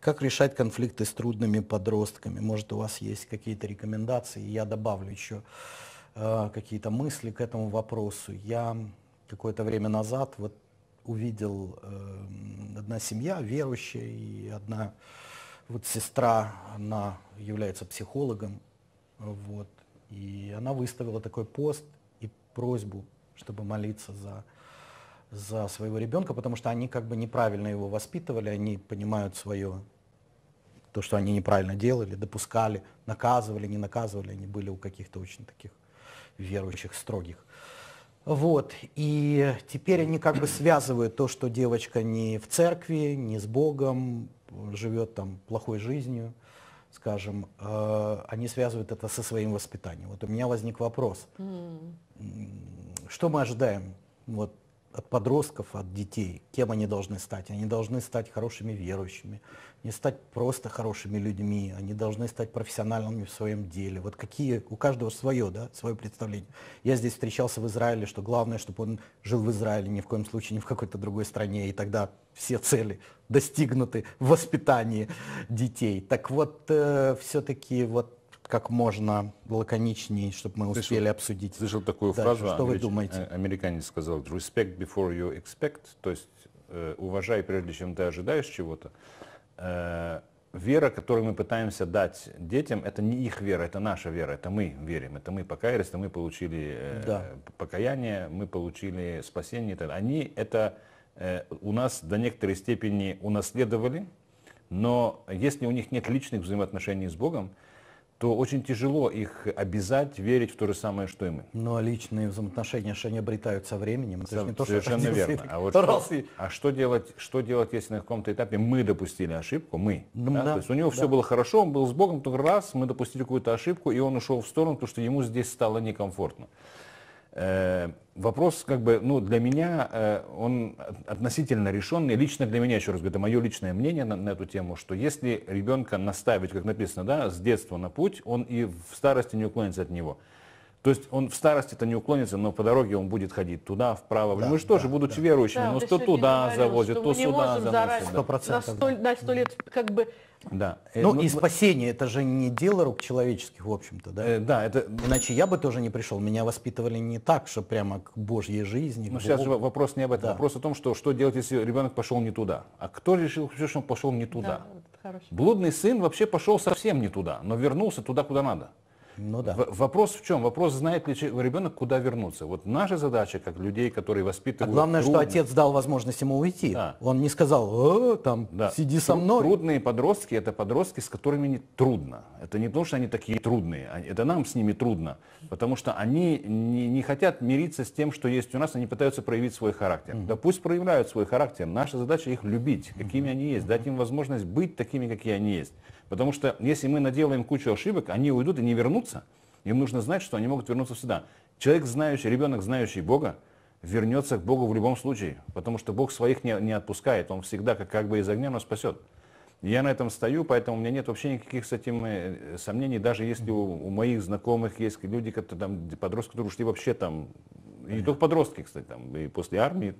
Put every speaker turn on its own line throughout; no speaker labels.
Как решать конфликты с трудными подростками? Может, у вас есть какие-то рекомендации? Я добавлю еще э, какие-то мысли к этому вопросу. Я какое-то время назад вот увидел э, одна семья верующая и одна вот сестра, она является психологом, вот, и она выставила такой пост и просьбу, чтобы молиться за за своего ребенка, потому что они как бы неправильно его воспитывали, они понимают свое, то, что они неправильно делали, допускали, наказывали, не наказывали, они были у каких-то очень таких верующих, строгих. Вот, и теперь они как бы связывают то, что девочка не в церкви, не с Богом, живет там плохой жизнью, скажем, э, они связывают это со своим воспитанием. Вот у меня возник вопрос, mm. что мы ожидаем вот от подростков, от детей, кем они должны стать. Они должны стать хорошими верующими, не стать просто хорошими людьми, они должны стать профессиональными в своем деле. Вот какие, у каждого свое, да, свое представление. Я здесь встречался в Израиле, что главное, чтобы он жил в Израиле, ни в коем случае не в какой-то другой стране, и тогда все цели достигнуты в воспитании детей. Так вот, э, все-таки вот как можно лаконичнее, чтобы мы успели
слышал, обсудить. Слышал такую дальше. фразу, что вы думаете? Э, американец сказал, respect before you expect, то есть э, уважай, прежде чем ты ожидаешь чего-то. Э, вера, которую мы пытаемся дать детям, это не их вера, это наша вера, это мы верим, это мы покаялись, это мы получили э, да. покаяние, мы получили спасение. Они это э, у нас до некоторой степени унаследовали, но если у них нет личных взаимоотношений с Богом, то очень тяжело их обязать верить в то же самое, что и мы. Ну,
а личные взаимоотношения же они обретают со временем. Это не то, совершенно что верно. А, вот что,
а что, делать, что делать, если на каком-то этапе мы допустили ошибку, мы? Ну, да? Да, то есть у него да. все было хорошо, он был с Богом, только раз мы допустили какую-то ошибку, и он ушел в сторону, потому что ему здесь стало некомфортно. Э, вопрос, как бы, ну, для меня, э, он относительно решенный. Лично для меня, еще раз говорю, это мое личное мнение на, на эту тему, что если ребенка наставить, как написано, да, с детства на путь, он и в старости не уклонится от него. То есть он в старости-то не уклонится, но по дороге он будет ходить туда, вправо. Да, Мы же да, тоже, будучи верующими, да, нас то туда говорил, завозят, то сюда завозят. не можем процентов.
На сто лет как бы...
Да. Э, ну, ну, и спасение, это же не дело рук человеческих, в общем-то, да? Э, да, это... Иначе я бы тоже не пришел, меня воспитывали не так, что прямо к божьей жизни. Ну, сейчас же
вопрос не об этом, да. вопрос о том, что, что делать, если ребенок пошел не туда. А кто решил, что он пошел не туда? Да, Блудный сын вообще пошел совсем не туда, но вернулся туда, куда надо. Ну да. В, вопрос в чем? Вопрос, знает ли ребенок, куда вернуться. Вот наша задача, как людей, которые воспитывают... А главное, трудно... что отец
дал возможность ему уйти. Да. Он не сказал, О, «Э, там, да. сиди со мной.
Трудные подростки, это подростки, с которыми не трудно. Это не потому, что они такие трудные, это нам с ними трудно. Потому что они не, не хотят мириться с тем, что есть у нас, они пытаются проявить свой характер. Mm-hmm. Да пусть проявляют свой характер. Наша задача их любить, какими mm-hmm. они есть, дать им возможность быть такими, какие они есть. Потому что если мы наделаем кучу ошибок, они уйдут и не вернутся. Им нужно знать, что они могут вернуться сюда. Человек, знающий, ребенок, знающий Бога, вернется к Богу в любом случае, потому что Бог своих не, не отпускает, Он всегда как, как бы из огня но спасет. Я на этом стою, поэтому у меня нет вообще никаких с этим э, сомнений, даже если у, у моих знакомых есть люди, которые там, подростки, которые ушли вообще там, и только подростки, кстати, там, и после армии,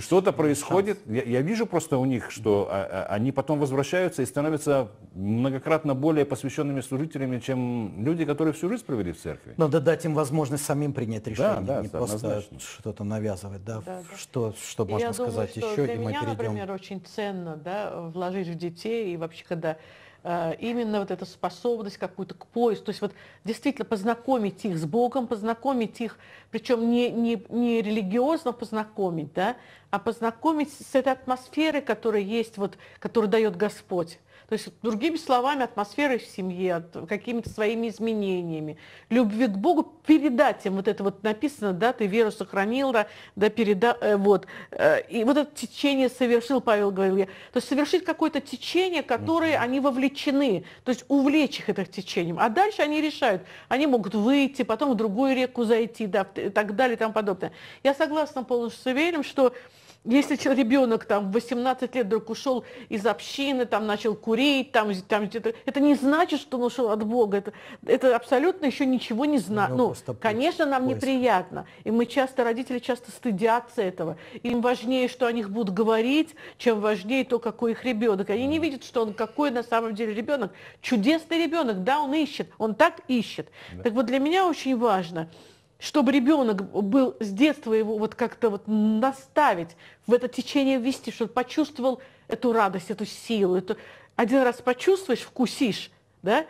что-то происходит. Я, я вижу просто у них, что а, а, они потом возвращаются и становятся многократно более посвященными служителями, чем люди, которые всю жизнь провели в церкви.
Надо дать им возможность самим принять решение, да, да, не просто что-то навязывать. Да, да, что, что можно я сказать что еще? Для и мы меня, перейдем. например,
очень ценно да, вложить в детей и вообще, когда Э, именно вот эта способность какую-то к поиску, то есть вот действительно познакомить их с Богом, познакомить их, причем не, не, не религиозно познакомить, да, а познакомить с этой атмосферой, которая есть, вот, которую дает Господь. То есть, другими словами, атмосферой в семье, какими-то своими изменениями, любви к Богу, передать им вот это вот написано, да, ты веру сохранил, да, да переда, э, вот. Э, и вот это течение совершил, Павел говорил я. То есть совершить какое-то течение, которое они вовлечены, то есть увлечь их это течением. А дальше они решают, они могут выйти, потом в другую реку зайти, да, и так далее и тому подобное. Я согласна полностью с Эвелем, что если ребенок там 18 лет вдруг ушел из общины, там начал курить, там, там где-то, это не значит, что он ушел от Бога. Это, это абсолютно еще ничего не знает. Ну, ну конечно, нам поиск. неприятно. И мы часто, родители часто стыдятся этого. Им важнее, что о них будут говорить, чем важнее то, какой их ребенок. Они не видят, что он какой на самом деле ребенок. Чудесный ребенок, да, он ищет, он так ищет. Да. Так вот для меня очень важно – чтобы ребенок был с детства его вот как-то вот наставить, в это течение ввести, чтобы почувствовал эту радость, эту силу. Эту... Один раз почувствуешь, вкусишь, да?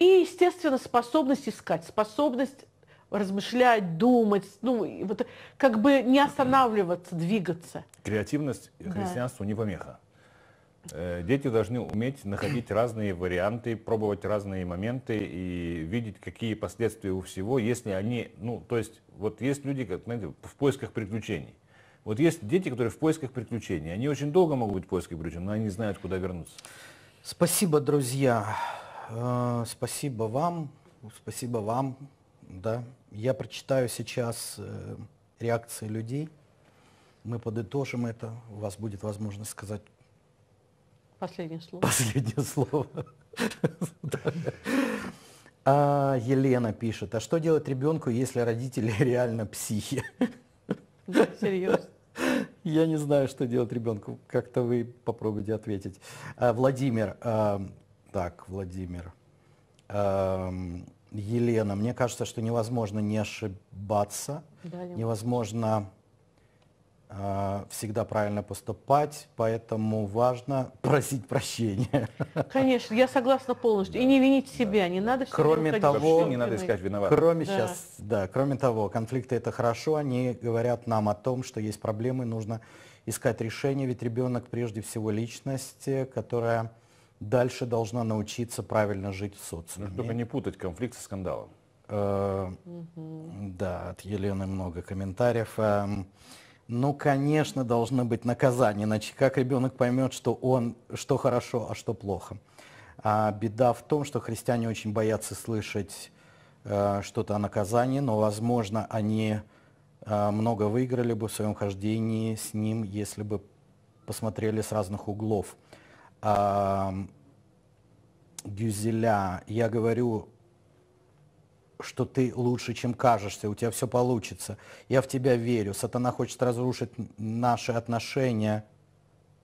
И, естественно, способность искать, способность размышлять, думать, ну, вот как бы не останавливаться, двигаться.
Креативность христианству да. не помеха. Э, дети должны уметь находить разные варианты, пробовать разные моменты и видеть, какие последствия у всего, если они, ну, то есть, вот есть люди, как, знаете, в поисках приключений. Вот есть дети, которые в поисках приключений. Они очень долго могут быть в поисках приключений, но они не знают, куда вернуться. Спасибо, друзья. Э, спасибо вам. Спасибо вам.
Да. Я прочитаю сейчас э, реакции людей. Мы подытожим это. У вас будет возможность сказать
Последнее слово. Последнее
слово. А Елена пишет, а что делать ребенку, если родители реально психи?
Да, серьезно.
Я не знаю, что делать ребенку. Как-то вы попробуйте ответить. А, Владимир, а, так, Владимир. А, Елена, мне кажется, что невозможно не ошибаться, Далее. невозможно а, всегда правильно поступать, поэтому важно просить прощения.
Конечно, я согласна полностью. Да. И не винить себя, да. не надо все Кроме того, не надо искать виноватых. Кроме да. сейчас,
да, кроме того, конфликты это хорошо, они говорят нам о том, что есть проблемы, нужно искать решение, ведь ребенок прежде всего личность, э, которая дальше должна научиться правильно жить в ну, социуме. Но только не
путать конфликт со скандалом.
Э, угу. Да, от Елены много комментариев. Эм, ну, конечно, должно быть наказание, иначе как ребенок поймет, что он, что хорошо, а что плохо. А беда в том, что христиане очень боятся слышать э, что-то о наказании, но, возможно, они э, много выиграли бы в своем хождении с ним, если бы посмотрели с разных углов. Э, Гюзеля, я говорю что ты лучше, чем кажешься, у тебя все получится. Я в тебя верю. Сатана хочет разрушить наши отношения.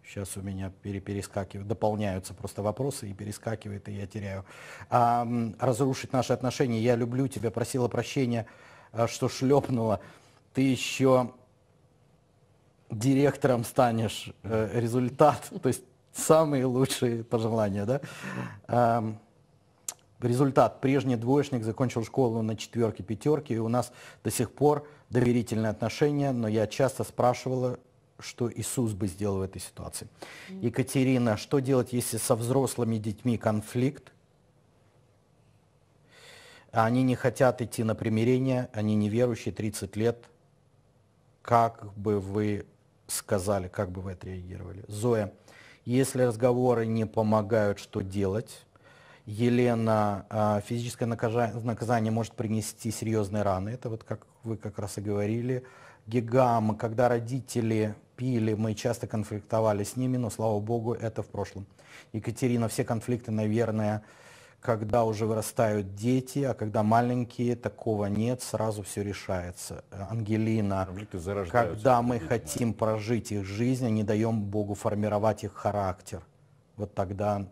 Сейчас у меня перескакивают, дополняются просто вопросы и перескакивает, и я теряю. А, разрушить наши отношения. Я люблю тебя, просила прощения, э, что шлепнула. Ты еще директором станешь. Э, результат. То есть самые лучшие пожелания, да? Результат. Прежний двоечник закончил школу на четверке, пятерке, и у нас до сих пор доверительные отношения, но я часто спрашивала, что Иисус бы сделал в этой ситуации. Екатерина, что делать, если со взрослыми детьми конфликт? а Они не хотят идти на примирение, они неверующие, 30 лет. Как бы вы сказали, как бы вы отреагировали? Зоя, если разговоры не помогают, что делать? Елена, а, физическое наказание может принести серьезные раны. Это вот как вы как раз и говорили. Гигам, когда родители пили, мы часто конфликтовали с ними, но, слава богу, это в прошлом. Екатерина, все конфликты, наверное, когда уже вырастают дети, а когда маленькие, такого нет, сразу все решается. Ангелина, когда мы хотим прожить их жизнь, а не даем Богу формировать их характер, вот тогда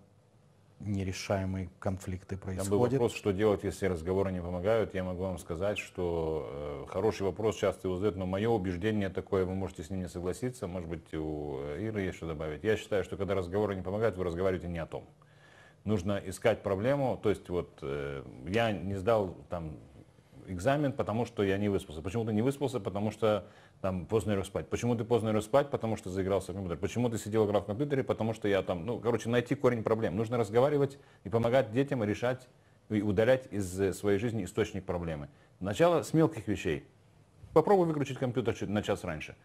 нерешаемые конфликты происходят. Там был
вопрос, что делать, если разговоры не помогают. Я могу вам сказать, что э, хороший вопрос часто его задают, но мое убеждение такое, вы можете с ним не согласиться, может быть, у э, Иры есть что добавить. Я считаю, что когда разговоры не помогают, вы разговариваете не о том. Нужно искать проблему, то есть вот э, я не сдал там экзамен, потому что я не выспался. Почему ты не выспался? Потому что там поздно лег спать. Почему ты поздно лег спать? Потому что заигрался в компьютер. Почему ты сидел играл в компьютере? Потому что я там, ну, короче, найти корень проблем. Нужно разговаривать и помогать детям решать и удалять из своей жизни источник проблемы. Начало с мелких вещей. Попробуй выключить компьютер на час раньше.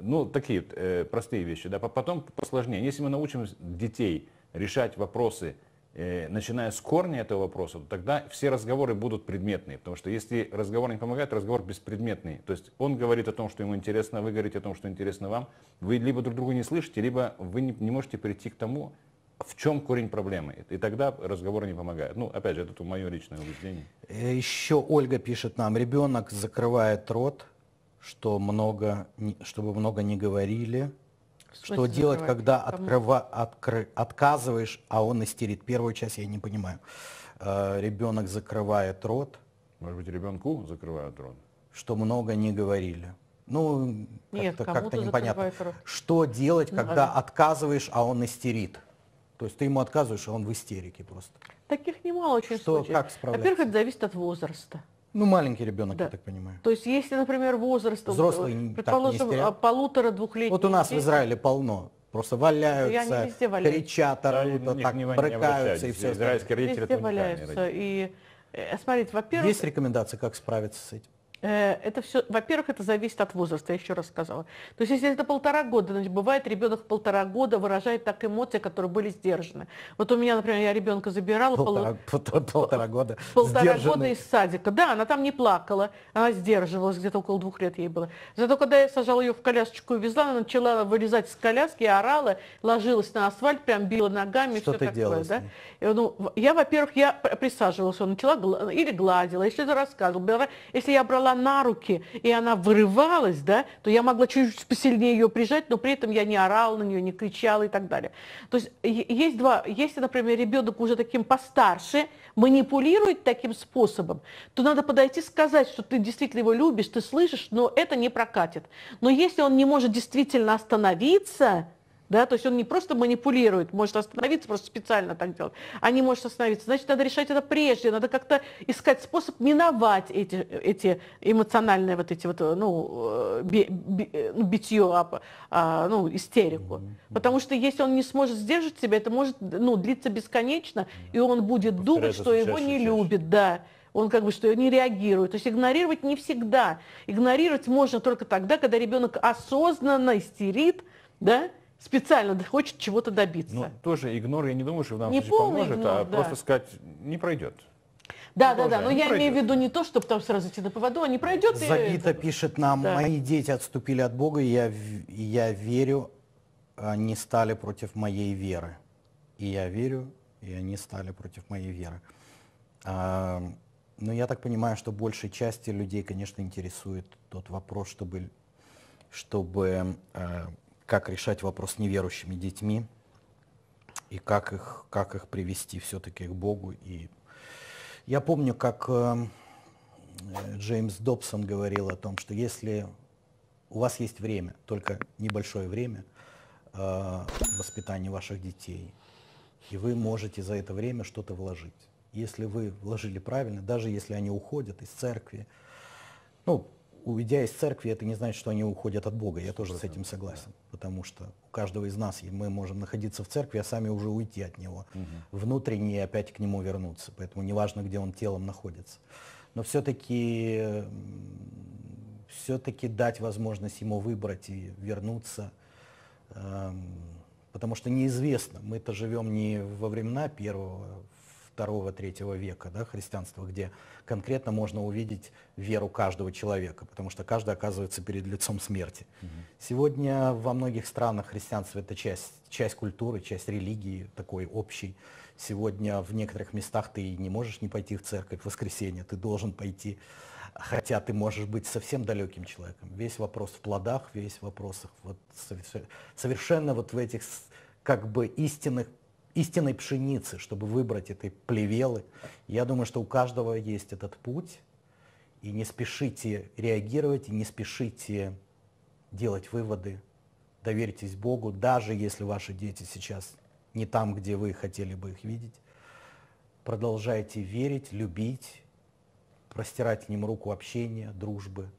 Ну, такие э, простые вещи, да, потом посложнее. Если мы научим детей решать вопросы, Э, начиная с корня этого вопроса, тогда все разговоры будут предметные. Потому что если разговор не помогает, разговор беспредметный. То есть он говорит о том, что ему интересно, вы говорите о том, что интересно вам. Вы либо друг друга не слышите, либо вы не, можете прийти к тому, в чем корень проблемы? И тогда разговоры не помогают. Ну, опять же, это мое личное убеждение.
Э, Еще Ольга пишет нам, ребенок закрывает рот, что много, чтобы много не говорили, что, что делать, когда открыва, откры, отказываешь, а он истерит? Первую часть я не понимаю. Э, ребенок закрывает рот. Может быть, ребенку закрывают рот? Что много не говорили. Ну, как-то как непонятно. Рот. Что делать, ну когда ну, отказываешь, а он истерит? То есть ты ему отказываешь, а он в истерике просто.
Таких немало очень что, случаев. Во-первых, это зависит от возраста.
Ну, маленький ребенок, да. я так понимаю.
То есть, если, например, возраст... Взрослый, предположим, так полутора-двухлетний. Вот у нас дети... в Израиле
полно. Просто ну, валяются, валяются. кричат, орут, да, так, брыкаются и все. Израильские родители везде валяются.
И, э, смотрите, во-первых... Есть
рекомендации, как справиться с этим?
Э, это все, во-первых, это зависит от возраста, я еще раз сказала. То есть, если это полтора года, значит, бывает, ребенок полтора года выражает так эмоции, которые были сдержаны. Вот у меня, например, я ребенка забирала полтора,
пол... полтора, полтора года. Полтора сдержанный. года
из садика. Да, она там не плакала, она сдерживалась, где-то около двух лет ей было. Зато когда я сажала ее в колясочку и везла, она начала вылезать из коляски, орала, ложилась на асфальт, прям била ногами, что все ты такое. Делала да? И, ну, я, во-первых, я присаживалась, она начала или гладила, если это рассказывала, если я брала брала на руки, и она вырывалась, да, то я могла чуть-чуть посильнее ее прижать, но при этом я не орала на нее, не кричала и так далее. То есть есть два, если, например, ребенок уже таким постарше, манипулирует таким способом, то надо подойти сказать, что ты действительно его любишь, ты слышишь, но это не прокатит. Но если он не может действительно остановиться, да, то есть он не просто манипулирует, может остановиться, просто специально так делать, а не может остановиться. Значит, надо решать это прежде, надо как-то искать способ миновать эти, эти эмоциональные вот эти вот, э, ну, би, би, битье, а, а, ну, истерику. Потому что если он не сможет сдержать себя, это может, ну, длиться бесконечно, и он будет думать, что чаще, его не чаще. любят, да он как бы что не реагирует. То есть игнорировать не всегда. Игнорировать можно только тогда, когда ребенок осознанно истерит, да, специально хочет чего-то добиться. Ну,
тоже игнор, я не думаю, что в
данном не случае поможет, игнор, а да. просто сказать, не пройдет. Да, ну, да, да, но я имею в виду не то, чтобы там сразу идти на поводу, а не пройдет. Загита и...
пишет нам, да. мои дети отступили от Бога, и я, я верю, они стали против моей веры. И я верю, и они стали против моей веры. А, но ну, я так понимаю, что большей части людей, конечно, интересует тот вопрос, чтобы, чтобы э, как решать вопрос с неверующими детьми и как их, как их привести все-таки к Богу. И я помню, как э, Джеймс Добсон говорил о том, что если у вас есть время, только небольшое время э, воспитания ваших детей, и вы можете за это время что-то вложить. Если вы вложили правильно, даже если они уходят из церкви, ну, уйдя из церкви, это не значит, что они уходят от Бога. Я тоже с этим согласен. Потому что у каждого из нас мы можем находиться в церкви, а сами уже уйти от него. Угу. Внутренне опять к нему вернуться. Поэтому неважно, где он телом находится. Но все-таки все-таки дать возможность ему выбрать и вернуться. Эм, потому что неизвестно. Мы-то живем не во времена первого второго-третьего века да, христианства, где конкретно можно увидеть веру каждого человека, потому что каждый оказывается перед лицом смерти. Угу. Сегодня во многих странах христианство это часть, часть культуры, часть религии такой общий. Сегодня в некоторых местах ты не можешь не пойти в церковь в воскресенье, ты должен пойти, хотя ты можешь быть совсем далеким человеком. Весь вопрос в плодах, весь вопрос вот совершенно вот в этих как бы истинных истинной пшеницы, чтобы выбрать этой плевелы. Я думаю, что у каждого есть этот путь. И не спешите реагировать, и не спешите делать выводы. Доверьтесь Богу, даже если ваши дети сейчас не там, где вы хотели бы их видеть. Продолжайте верить, любить, простирать к ним руку общения, дружбы –